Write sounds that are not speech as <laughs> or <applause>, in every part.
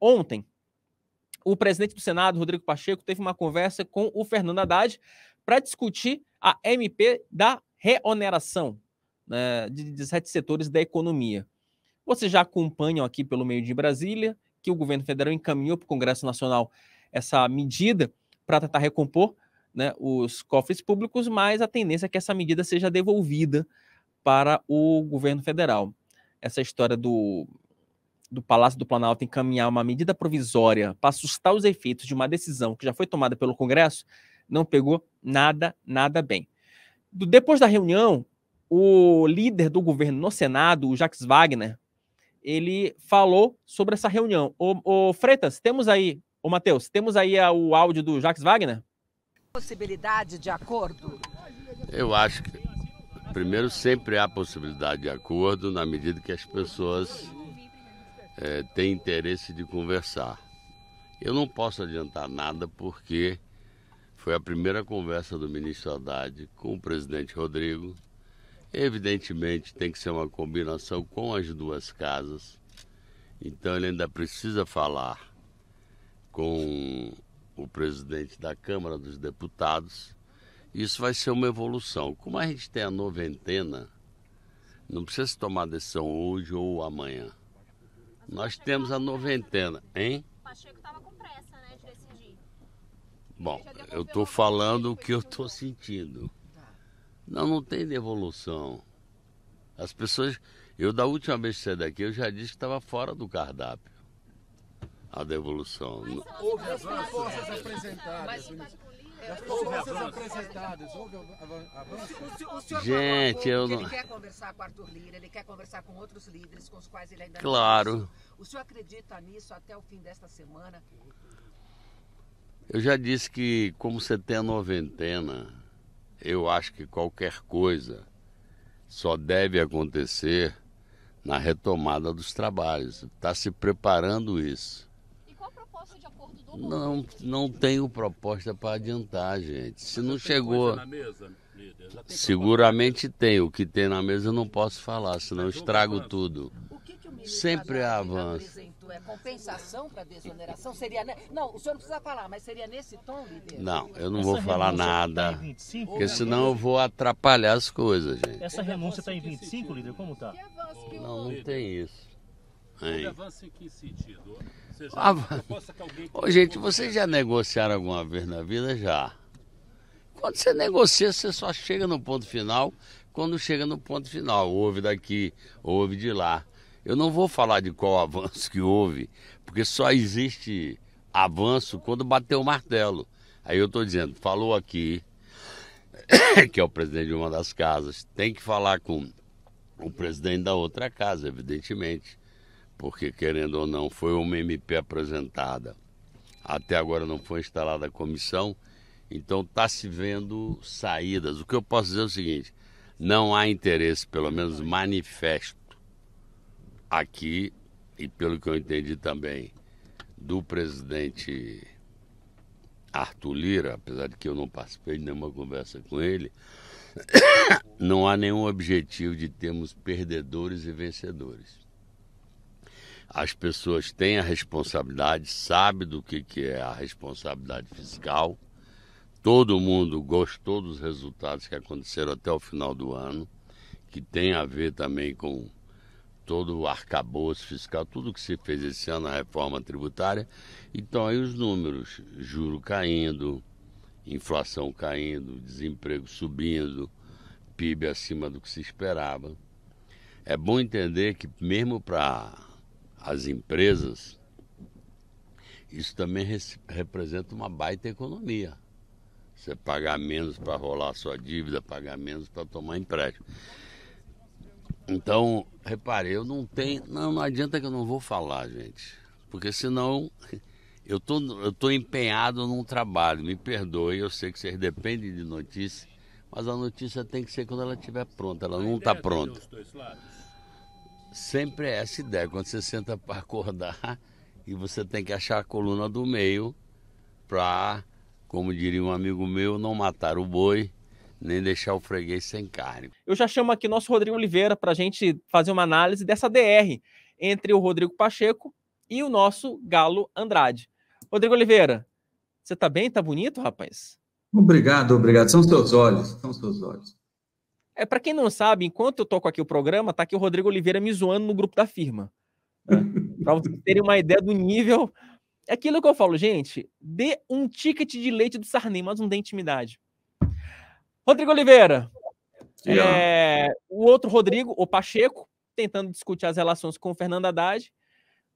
ontem, o presidente do Senado, Rodrigo Pacheco, teve uma conversa com o Fernando Haddad para discutir a MP da reoneração né, de 17 setores da economia. Vocês já acompanham aqui pelo meio de Brasília que o governo federal encaminhou para o Congresso Nacional essa medida para tentar recompor né, os cofres públicos, mas a tendência é que essa medida seja devolvida para o governo federal. Essa história do do Palácio do Planalto encaminhar uma medida provisória para assustar os efeitos de uma decisão que já foi tomada pelo Congresso, não pegou nada, nada bem. Do, depois da reunião, o líder do governo no Senado, o Jacques Wagner, ele falou sobre essa reunião. O, o Freitas, temos aí, o Matheus, temos aí a, o áudio do Jacques Wagner? Possibilidade de acordo? Eu acho que, primeiro, sempre há possibilidade de acordo na medida que as pessoas é, tem interesse de conversar. Eu não posso adiantar nada porque foi a primeira conversa do ministro Haddad com o presidente Rodrigo. Evidentemente tem que ser uma combinação com as duas casas. Então ele ainda precisa falar com o presidente da Câmara dos Deputados. Isso vai ser uma evolução. Como a gente tem a noventena, não precisa se tomar decisão hoje ou amanhã. Nós temos a noventena, hein? Pacheco tava com pressa, né, de decidir. Bom, eu tô falando o que eu tô sentindo. Tá. Não, não tem devolução. As pessoas. Eu, da última vez que saí daqui, eu já disse que estava fora do cardápio a devolução. Houve as propostas apresentadas. É, Gente, eu não... ele quer conversar com Arthur Lira, ele quer conversar com outros líderes com os quais ele ainda Claro. Não o senhor acredita nisso até o fim desta semana? Eu já disse que, como você tem a noventena, eu acho que qualquer coisa só deve acontecer na retomada dos trabalhos. Está se preparando isso. Não, não tenho proposta para adiantar, gente. Se não chegou. seguramente tem. O que tem na mesa eu não posso falar, senão eu estrago tudo. O que que Sempre avança. É compensação para desoneração? Seria. Ne... Não, o senhor não precisa falar, mas seria nesse tom, líder? Não, eu não Essa vou falar tá nada. Tá 25, porque né? senão eu vou atrapalhar as coisas, gente. Essa renúncia está em 25, líder? Como está? Não, não tem isso. Hein. avanço em que sentido? Ah, gente, vocês já negociaram alguma vez na vida? Já. Quando você negocia, você só chega no ponto final quando chega no ponto final. Houve daqui, houve de lá. Eu não vou falar de qual avanço que houve, porque só existe avanço quando bateu o martelo. Aí eu estou dizendo, falou aqui, <coughs> que é o presidente de uma das casas, tem que falar com o presidente da outra casa, evidentemente porque querendo ou não, foi uma MP apresentada. Até agora não foi instalada a comissão, então está se vendo saídas. O que eu posso dizer é o seguinte: não há interesse, pelo menos manifesto, aqui, e pelo que eu entendi também, do presidente Arthur Lira, apesar de que eu não participei de nenhuma conversa com ele, <coughs> não há nenhum objetivo de termos perdedores e vencedores. As pessoas têm a responsabilidade, sabem do que, que é a responsabilidade fiscal. Todo mundo gostou dos resultados que aconteceram até o final do ano, que tem a ver também com todo o arcabouço fiscal, tudo que se fez esse ano, a reforma tributária. Então, aí os números: juro caindo, inflação caindo, desemprego subindo, PIB acima do que se esperava. É bom entender que, mesmo para as empresas, isso também representa uma baita economia. Você pagar menos para rolar sua dívida, pagar menos para tomar empréstimo. Então, repare, eu não tenho. Não, não adianta que eu não vou falar, gente. Porque senão <laughs> eu tô, eu tô empenhado num trabalho. Me perdoe, eu sei que vocês dependem de notícias mas a notícia tem que ser quando ela estiver pronta. Ela não está é pronta sempre é essa ideia. Quando você senta para acordar <laughs> e você tem que achar a coluna do meio para, como diria um amigo meu, não matar o boi nem deixar o freguês sem carne. Eu já chamo aqui nosso Rodrigo Oliveira para a gente fazer uma análise dessa DR entre o Rodrigo Pacheco e o nosso Galo Andrade. Rodrigo Oliveira, você tá bem? Tá bonito, rapaz? Obrigado, obrigado. São seus olhos, são seus olhos. É para quem não sabe, enquanto eu toco aqui o programa, tá aqui o Rodrigo Oliveira me zoando no grupo da firma. Né? <laughs> para vocês terem uma ideia do nível. é Aquilo que eu falo, gente, dê um ticket de leite do Sarney, mas não dê intimidade. Rodrigo Oliveira. É, o outro Rodrigo, o Pacheco, tentando discutir as relações com o Fernando Haddad.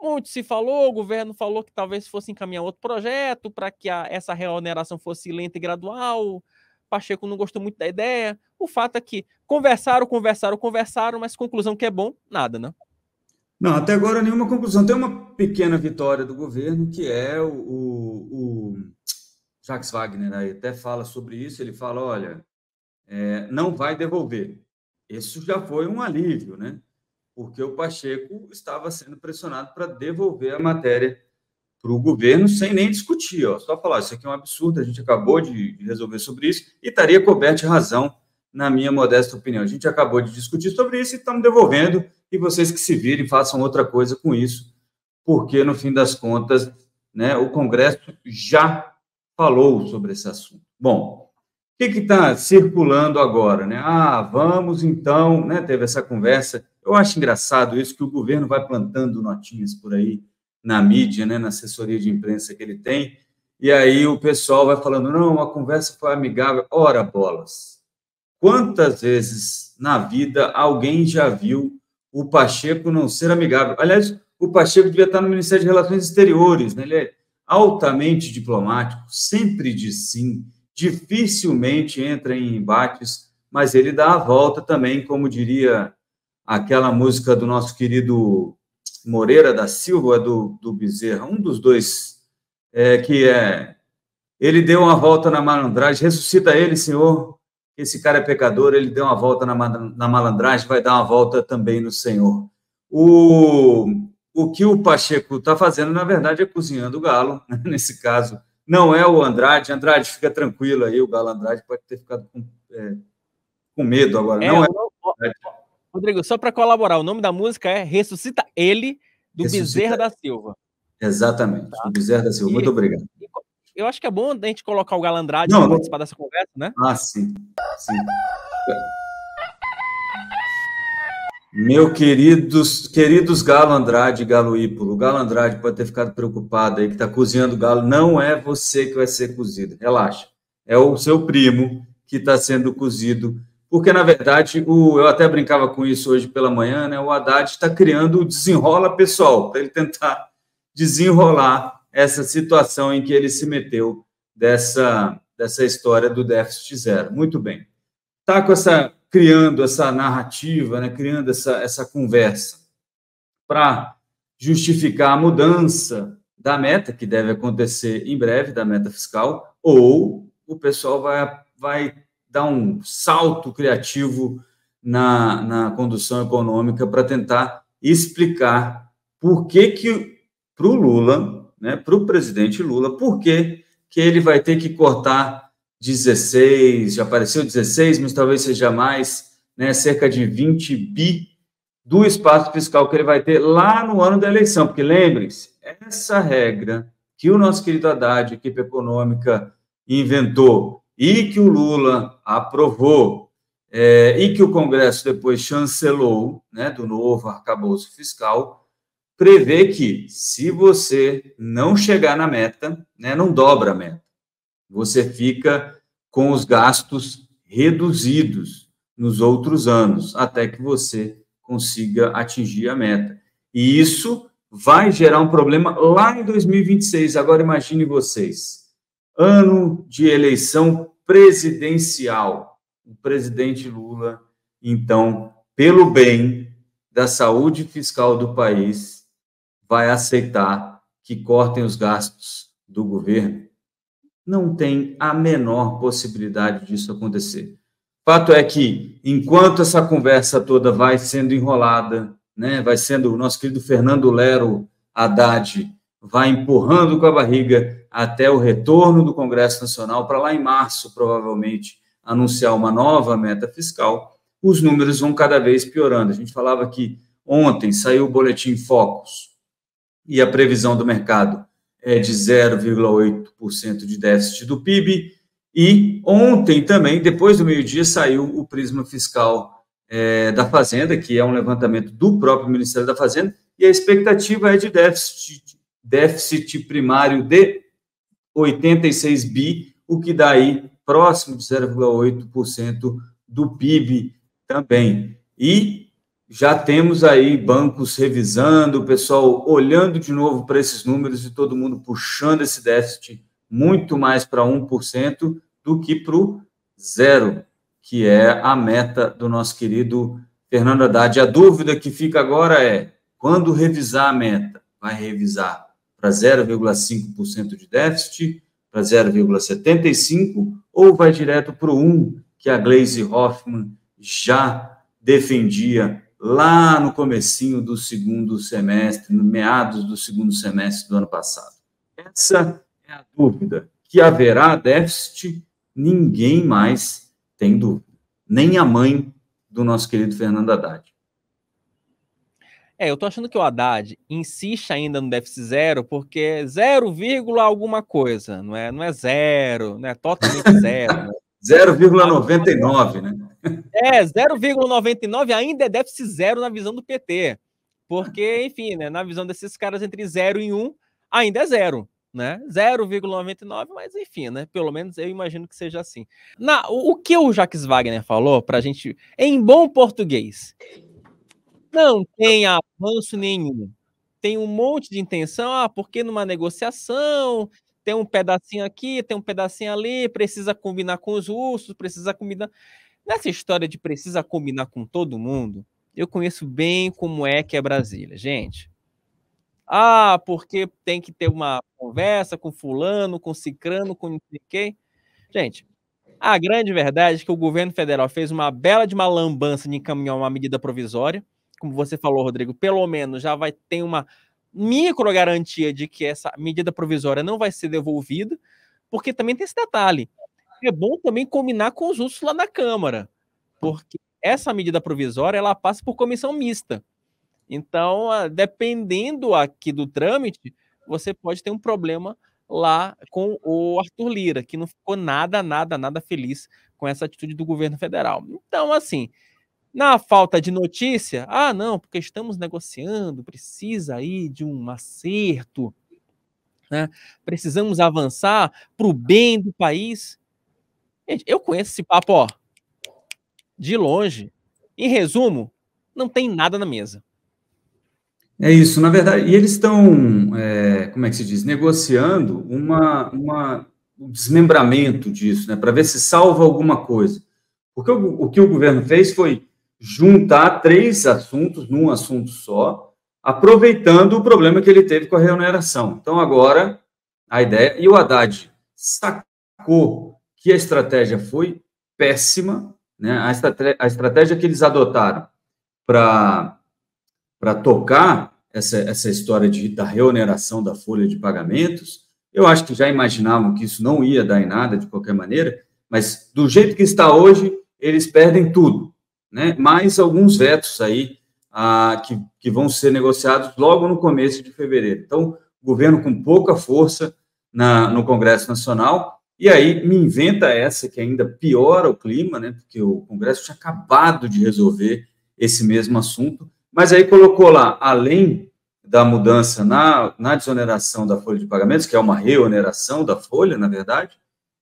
Muito se falou, o governo falou que talvez fosse encaminhar outro projeto para que a, essa reoneração fosse lenta e gradual. Pacheco não gostou muito da ideia. O fato é que conversaram, conversaram, conversaram, mas conclusão que é bom, nada, né? Não, até agora nenhuma conclusão. Tem uma pequena vitória do governo, que é o, o, o Jacques Wagner aí até fala sobre isso. Ele fala: olha, é, não vai devolver. Isso já foi um alívio, né? Porque o Pacheco estava sendo pressionado para devolver a matéria para o governo sem nem discutir, ó, só falar, isso aqui é um absurdo, a gente acabou de resolver sobre isso, e estaria coberto de razão, na minha modesta opinião. A gente acabou de discutir sobre isso e estamos devolvendo, e vocês que se virem façam outra coisa com isso, porque, no fim das contas, né, o Congresso já falou sobre esse assunto. Bom, o que está circulando agora? Né? Ah, vamos então, né, teve essa conversa, eu acho engraçado isso, que o governo vai plantando notinhas por aí, na mídia, né, na assessoria de imprensa que ele tem. E aí o pessoal vai falando: não, a conversa foi amigável. Ora, bolas. Quantas vezes na vida alguém já viu o Pacheco não ser amigável? Aliás, o Pacheco devia estar no Ministério de Relações Exteriores, né? ele é altamente diplomático, sempre de sim, dificilmente entra em embates, mas ele dá a volta também, como diria aquela música do nosso querido Moreira da Silva ou é do, do Bezerra, um dos dois, é, que é. Ele deu uma volta na malandragem, ressuscita ele, Senhor. Esse cara é pecador, ele deu uma volta na, na malandragem, vai dar uma volta também no Senhor. O, o que o Pacheco está fazendo, na verdade, é cozinhando o galo, né? <laughs> nesse caso. Não é o Andrade. Andrade, fica tranquilo aí, o galo Andrade pode ter ficado com, é, com medo agora. É, não é. O, Rodrigo, só para colaborar, o nome da música é Ressuscita Ele, do Ressuscita. Bezerra da Silva. Exatamente, tá. do Bezerra da Silva. E, Muito obrigado. Eu acho que é bom a gente colocar o Galandrade para participar dessa conversa, né? Ah, sim. sim. Meu queridos, queridos Galo Andrade e Galo Ípolo, Galo Andrade pode ter ficado preocupado aí que está cozinhando galo. Não é você que vai ser cozido, relaxa. É o seu primo que está sendo cozido porque, na verdade, o, eu até brincava com isso hoje pela manhã, né, o Haddad está criando o desenrola pessoal, para ele tentar desenrolar essa situação em que ele se meteu dessa, dessa história do déficit zero. Muito bem. Está com essa, criando essa narrativa, né, criando essa, essa conversa para justificar a mudança da meta, que deve acontecer em breve, da meta fiscal, ou o pessoal vai, vai dar um salto criativo na, na condução econômica para tentar explicar por que que para o Lula, né, para o presidente Lula, por que, que ele vai ter que cortar 16, já apareceu 16, mas talvez seja mais, né, cerca de 20 bi do espaço fiscal que ele vai ter lá no ano da eleição. Porque lembrem-se, essa regra que o nosso querido Haddad, equipe econômica, inventou e que o Lula aprovou é, e que o Congresso depois chancelou, né, do novo arcabouço fiscal, prevê que se você não chegar na meta, né, não dobra a meta, você fica com os gastos reduzidos nos outros anos, até que você consiga atingir a meta. E isso vai gerar um problema lá em 2026. Agora imagine vocês ano de eleição presidencial. O presidente Lula, então, pelo bem da saúde fiscal do país, vai aceitar que cortem os gastos do governo? Não tem a menor possibilidade disso acontecer. Fato é que, enquanto essa conversa toda vai sendo enrolada, né, vai sendo o nosso querido Fernando Lero Haddad, vai empurrando com a barriga até o retorno do Congresso Nacional, para lá em março, provavelmente, anunciar uma nova meta fiscal, os números vão cada vez piorando. A gente falava que ontem saiu o boletim Focus e a previsão do mercado é de 0,8% de déficit do PIB. E ontem também, depois do meio-dia, saiu o prisma fiscal é, da Fazenda, que é um levantamento do próprio Ministério da Fazenda, e a expectativa é de déficit, déficit primário de 86 bi, o que dá aí próximo de 0,8% do PIB também. E já temos aí bancos revisando, o pessoal olhando de novo para esses números e todo mundo puxando esse déficit muito mais para 1% do que para o zero, que é a meta do nosso querido Fernando Haddad. A dúvida que fica agora é quando revisar a meta? Vai revisar para 0,5% de déficit, para 0,75%, ou vai direto para o 1%, que a Glaze Hoffman já defendia lá no comecinho do segundo semestre, no meados do segundo semestre do ano passado. Essa é a dúvida. Que haverá déficit, ninguém mais tem dúvida. Nem a mãe do nosso querido Fernando Haddad. É, eu tô achando que o Haddad insiste ainda no déficit zero, porque zero vírgula alguma coisa, não é, não é zero, não é totalmente <laughs> zero. 0,99, né. né? É, 0,99 ainda é déficit zero na visão do PT. Porque, enfim, né, na visão desses caras, entre zero e um, ainda é zero. Né? 0,99, mas enfim, né? Pelo menos eu imagino que seja assim. Na, o, o que o Jacques Wagner falou para a gente, em bom português, não tem avanço nenhum. Tem um monte de intenção, ah, porque numa negociação tem um pedacinho aqui, tem um pedacinho ali, precisa combinar com os russos, precisa combinar. Nessa história de precisa combinar com todo mundo, eu conheço bem como é que é Brasília, gente. Ah, porque tem que ter uma conversa com fulano, com cicrano, com não sei quem. Gente, a grande verdade é que o governo federal fez uma bela de uma lambança de encaminhar uma medida provisória, como você falou, Rodrigo, pelo menos já vai ter uma micro garantia de que essa medida provisória não vai ser devolvida, porque também tem esse detalhe. É bom também combinar com os outros lá na Câmara, porque essa medida provisória ela passa por comissão mista. Então, dependendo aqui do trâmite, você pode ter um problema lá com o Arthur Lira, que não ficou nada, nada, nada feliz com essa atitude do governo federal. Então, assim, na falta de notícia, ah, não, porque estamos negociando, precisa aí de um acerto, né? precisamos avançar para o bem do país. Gente, eu conheço esse papo, ó, de longe. Em resumo, não tem nada na mesa. É isso, na verdade, e eles estão, é, como é que se diz, negociando uma, uma um desmembramento disso, né, para ver se salva alguma coisa. Porque o, o, que o governo fez foi juntar três assuntos num assunto só, aproveitando o problema que ele teve com a remuneração. Então, agora, a ideia. E o Haddad sacou que a estratégia foi péssima, né? a, estratégia, a estratégia que eles adotaram para tocar essa, essa história de, da reoneração da folha de pagamentos. Eu acho que já imaginavam que isso não ia dar em nada de qualquer maneira, mas do jeito que está hoje, eles perdem tudo né? Mais alguns vetos aí ah, que, que vão ser negociados logo no começo de fevereiro. Então, governo com pouca força na, no Congresso Nacional, e aí me inventa essa que ainda piora o clima, né? Porque o Congresso tinha acabado de resolver esse mesmo assunto, mas aí colocou lá, além da mudança na, na desoneração da folha de pagamentos, que é uma reoneração da folha, na verdade,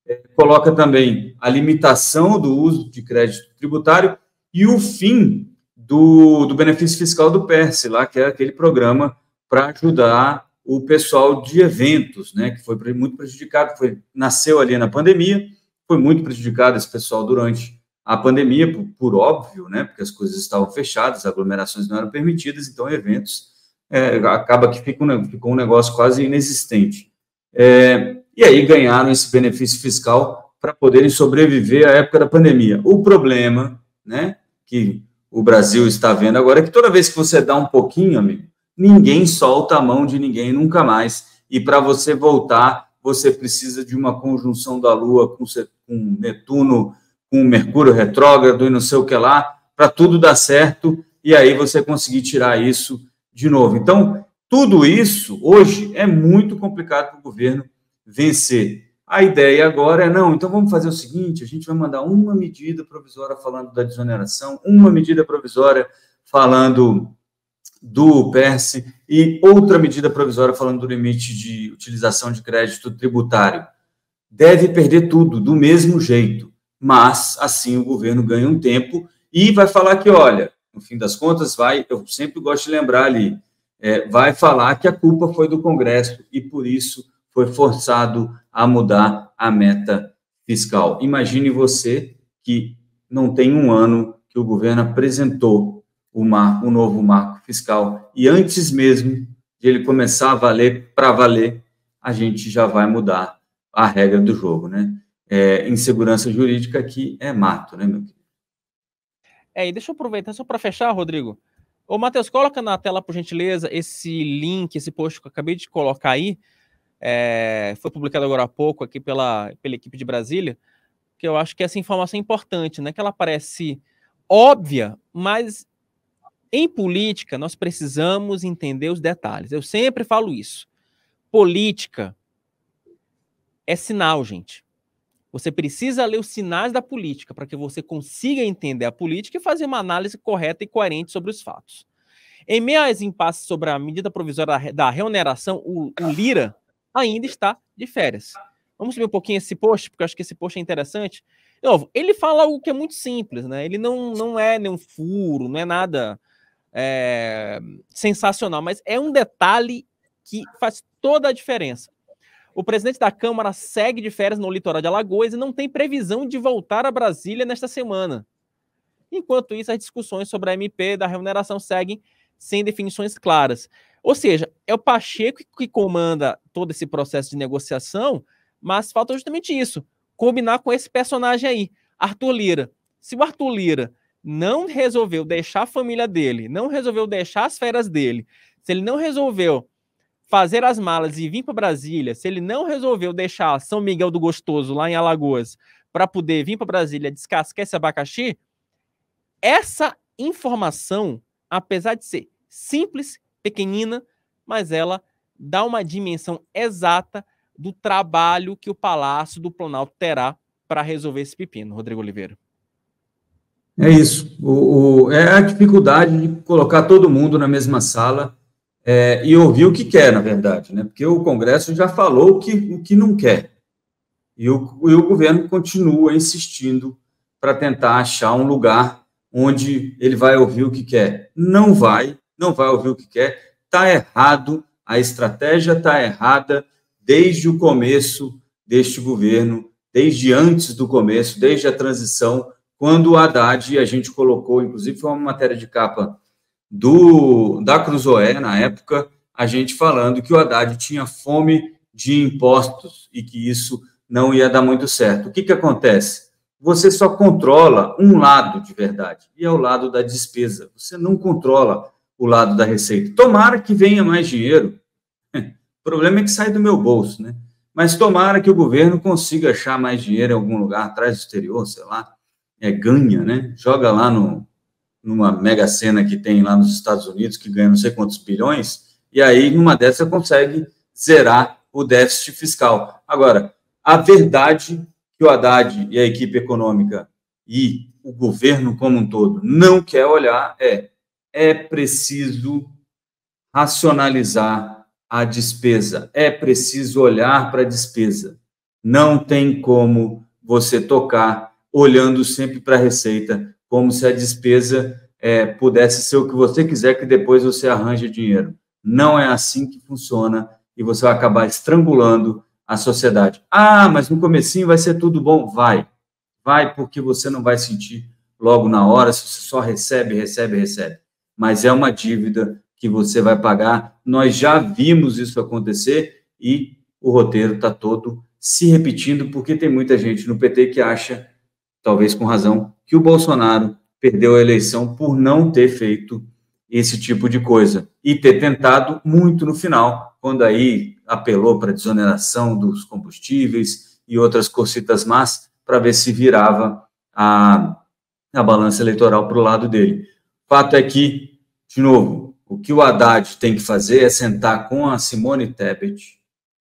é, coloca também a limitação do uso de crédito tributário e o fim do, do benefício fiscal do PERSE, lá, que é aquele programa para ajudar o pessoal de eventos, né, que foi muito prejudicado, foi, nasceu ali na pandemia, foi muito prejudicado esse pessoal durante a pandemia, por, por óbvio, né, porque as coisas estavam fechadas, aglomerações não eram permitidas, então eventos, é, acaba que ficou um, ficou um negócio quase inexistente. É, e aí ganharam esse benefício fiscal para poderem sobreviver à época da pandemia. O problema, né, que o Brasil está vendo agora é que toda vez que você dá um pouquinho, amigo, ninguém solta a mão de ninguém nunca mais. E para você voltar, você precisa de uma conjunção da Lua com, com Netuno, com Mercúrio retrógrado e não sei o que lá, para tudo dar certo e aí você conseguir tirar isso de novo. Então, tudo isso hoje é muito complicado para o governo vencer. A ideia agora é, não, então vamos fazer o seguinte, a gente vai mandar uma medida provisória falando da desoneração, uma medida provisória falando do PERSE e outra medida provisória falando do limite de utilização de crédito tributário. Deve perder tudo, do mesmo jeito, mas assim o governo ganha um tempo e vai falar que, olha, no fim das contas, vai, eu sempre gosto de lembrar ali, é, vai falar que a culpa foi do Congresso e por isso foi forçado a mudar a meta fiscal. Imagine você que não tem um ano que o governo apresentou o, mar, o novo marco fiscal e antes mesmo de ele começar a valer para valer, a gente já vai mudar a regra do jogo, né? É, insegurança jurídica aqui é mato, né, meu querido? É, e deixa eu aproveitar só para fechar, Rodrigo. Ô, Matheus, coloca na tela, por gentileza, esse link, esse post que eu acabei de colocar aí, é, foi publicado agora há pouco aqui pela, pela equipe de Brasília, que eu acho que essa informação é importante, né? Que ela parece óbvia, mas em política nós precisamos entender os detalhes. Eu sempre falo isso. Política é sinal, gente. Você precisa ler os sinais da política para que você consiga entender a política e fazer uma análise correta e coerente sobre os fatos. Em meio às impasses sobre a medida provisória da reoneração, o, o Lira, ainda está de férias. Vamos subir um pouquinho esse post, porque eu acho que esse post é interessante. De novo, ele fala algo que é muito simples, né? Ele não, não é nenhum furo, não é nada é, sensacional, mas é um detalhe que faz toda a diferença. O presidente da Câmara segue de férias no litoral de Alagoas e não tem previsão de voltar a Brasília nesta semana. Enquanto isso, as discussões sobre a MP da remuneração seguem sem definições claras. Ou seja, é o Pacheco que comanda todo esse processo de negociação, mas falta justamente isso, combinar com esse personagem aí, Arthur Lira. Se o Arthur Lira não resolveu deixar a família dele, não resolveu deixar as férias dele, se ele não resolveu fazer as malas e vir para Brasília, se ele não resolveu deixar São Miguel do Gostoso lá em Alagoas para poder vir para Brasília descascar esse abacaxi, essa informação, apesar de ser simples pequenina, mas ela dá uma dimensão exata do trabalho que o Palácio do Planalto terá para resolver esse pepino, Rodrigo Oliveira. É isso. O, o, é a dificuldade de colocar todo mundo na mesma sala é, e ouvir o que quer, na verdade, né? Porque o Congresso já falou o que, o que não quer. E o, e o governo continua insistindo para tentar achar um lugar onde ele vai ouvir o que quer. Não vai, não vai ouvir o que quer. Está errado, a estratégia está errada desde o começo deste governo, desde antes do começo, desde a transição, quando o Haddad, a gente colocou, inclusive foi uma matéria de capa do da Cruzoé, na época, a gente falando que o Haddad tinha fome de impostos e que isso não ia dar muito certo. O que, que acontece? Você só controla um lado de verdade, e é o lado da despesa. Você não controla o lado da receita. Tomara que venha mais dinheiro. <laughs> O problema é que sai do meu bolso, né? Mas tomara que o governo consiga achar mais dinheiro em algum lugar, atrás do exterior, sei lá, é, ganha, né? Joga lá no, numa mega cena que tem lá nos Estados Unidos, que ganha não sei quantos bilhões, e aí numa dessas você consegue zerar o déficit fiscal. Agora, a verdade que o Haddad e a equipe econômica e o governo como um todo não quer olhar é é preciso racionalizar a despesa, é preciso olhar para a despesa. Não tem como você tocar olhando sempre para a receita, como se a despesa é, pudesse ser o que você quiser, que depois você arranja dinheiro. Não é assim que funciona e você vai acabar estrangulando a sociedade. Ah, mas no comecinho vai ser tudo bom? Vai. Vai porque você não vai sentir logo na hora se você só recebe, recebe, recebe mas é uma dívida que você vai pagar. Nós já vimos isso acontecer e o roteiro está todo se repetindo, porque tem muita gente no PT que acha, talvez com razão, que o Bolsonaro perdeu a eleição por não ter feito esse tipo de coisa e ter tentado muito no final, quando aí apelou para a desoneração dos combustíveis e outras cocitas más para ver se virava a, a balança eleitoral para o lado dele fato é que, de novo, o que o Haddad tem que fazer é sentar com a Simone Tebet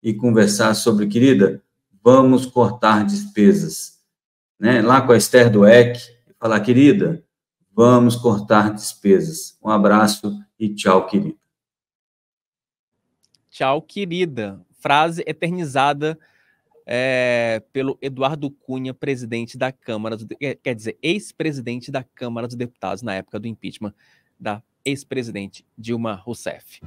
e conversar sobre, querida, vamos cortar despesas. Né? Lá com a Esther Dueck, falar, querida, vamos cortar despesas. Um abraço e tchau, querida. Tchau, querida. Frase eternizada é, pelo Eduardo Cunha, presidente da Câmara, do, quer dizer, ex-presidente da Câmara dos Deputados na época do impeachment da ex-presidente Dilma Rousseff.